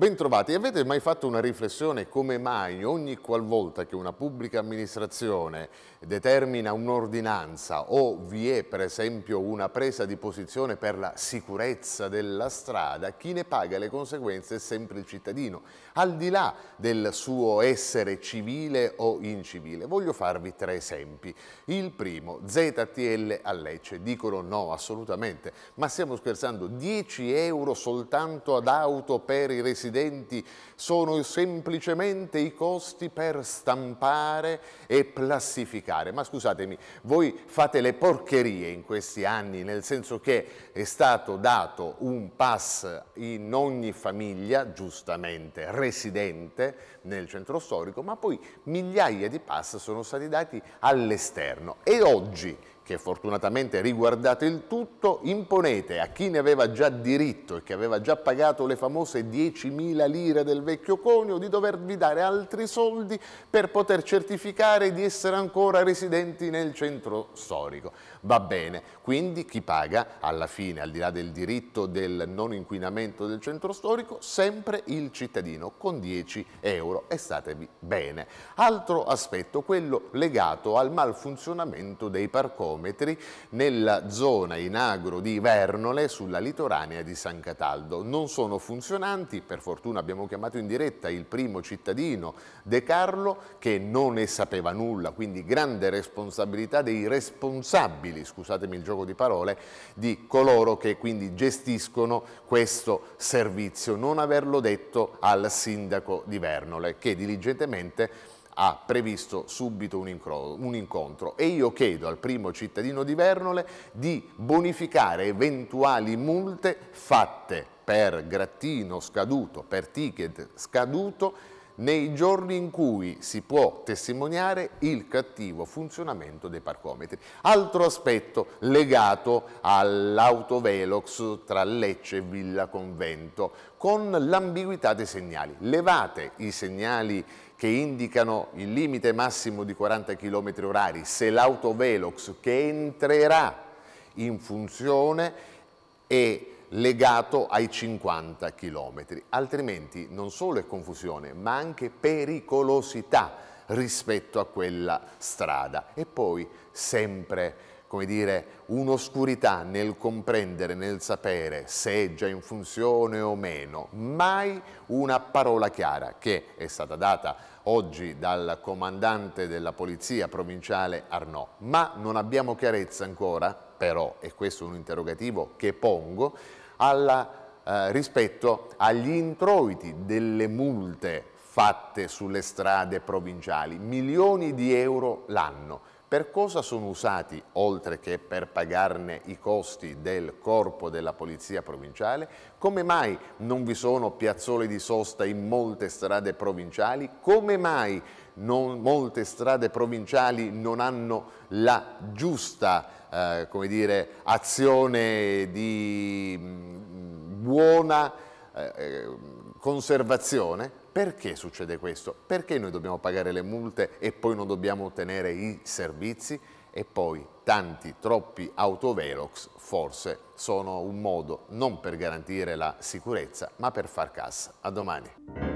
Bentrovati, avete mai fatto una riflessione come mai ogni qualvolta che una pubblica amministrazione determina un'ordinanza o vi è per esempio una presa di posizione per la sicurezza della strada, chi ne paga le conseguenze è sempre il cittadino, al di là del suo essere civile o incivile? Voglio farvi tre esempi. Il primo, ZTL a Lecce, dicono no assolutamente, ma stiamo scherzando, 10 euro soltanto ad auto per i residenti accidenti sono semplicemente i costi per stampare e plastificare. Ma scusatemi, voi fate le porcherie in questi anni, nel senso che è stato dato un pass in ogni famiglia, giustamente, residente nel centro storico, ma poi migliaia di pass sono stati dati all'esterno. E oggi che fortunatamente riguardate il tutto, imponete a chi ne aveva già diritto e che aveva già pagato le famose 10.000 lire del vecchio conio di dovervi dare altri soldi per poter certificare di essere ancora residenti nel centro storico. Va bene, quindi chi paga alla fine, al di là del diritto del non inquinamento del centro storico, sempre il cittadino con 10 euro e statevi bene. Altro aspetto, quello legato al malfunzionamento dei parcomi km nella zona in agro di Vernole sulla litoranea di San Cataldo. Non sono funzionanti, per fortuna abbiamo chiamato in diretta il primo cittadino De Carlo che non ne sapeva nulla, quindi grande responsabilità dei responsabili, scusatemi il gioco di parole, di coloro che quindi gestiscono questo servizio, non averlo detto al sindaco di Vernole che diligentemente ha previsto subito un incontro, un incontro, e io chiedo al primo cittadino di Vernole di bonificare eventuali multe fatte per grattino scaduto, per ticket scaduto nei giorni in cui si può testimoniare il cattivo funzionamento dei parcometri. Altro aspetto legato all'autovelox tra Lecce e Villa Convento, con l'ambiguità dei segnali. Levate i segnali che indicano il limite massimo di 40 km h se l'autovelox che entrerà in funzione è legato ai 50 km, altrimenti non solo è confusione ma anche pericolosità rispetto a quella strada e poi sempre come dire, un'oscurità nel comprendere, nel sapere se è già in funzione o meno, mai una parola chiara che è stata data oggi dal comandante della polizia provinciale Arnaud, ma non abbiamo chiarezza ancora però, e questo è un interrogativo che pongo, alla, eh, rispetto agli introiti delle multe fatte sulle strade provinciali, milioni di euro l'anno. Per cosa sono usati, oltre che per pagarne i costi del corpo della polizia provinciale? Come mai non vi sono piazzole di sosta in molte strade provinciali? Come mai non, molte strade provinciali non hanno la giusta eh, dire, azione di mh, mm, buona eh, conservazione. Perché succede questo? Perché noi dobbiamo pagare le multe e poi non dobbiamo ottenere i servizi? E poi tanti, troppi autovelox forse sono un modo non per garantire la sicurezza, ma per far cassa. A domani.